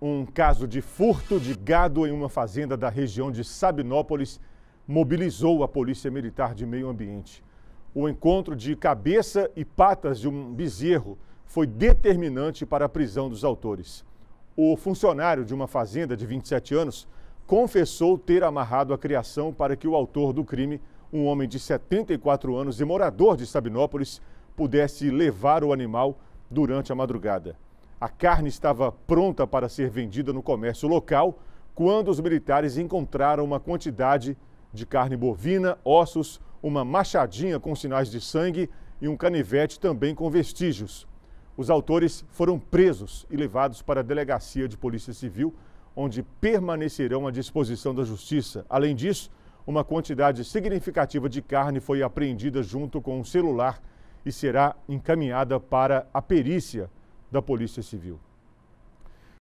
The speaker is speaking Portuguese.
Um caso de furto de gado em uma fazenda da região de Sabinópolis mobilizou a Polícia Militar de Meio Ambiente. O encontro de cabeça e patas de um bezerro foi determinante para a prisão dos autores. O funcionário de uma fazenda de 27 anos confessou ter amarrado a criação para que o autor do crime, um homem de 74 anos e morador de Sabinópolis, pudesse levar o animal durante a madrugada. A carne estava pronta para ser vendida no comércio local quando os militares encontraram uma quantidade de carne bovina, ossos, uma machadinha com sinais de sangue e um canivete também com vestígios. Os autores foram presos e levados para a delegacia de Polícia Civil, onde permanecerão à disposição da Justiça. Além disso, uma quantidade significativa de carne foi apreendida junto com um celular e será encaminhada para a perícia da Polícia Civil.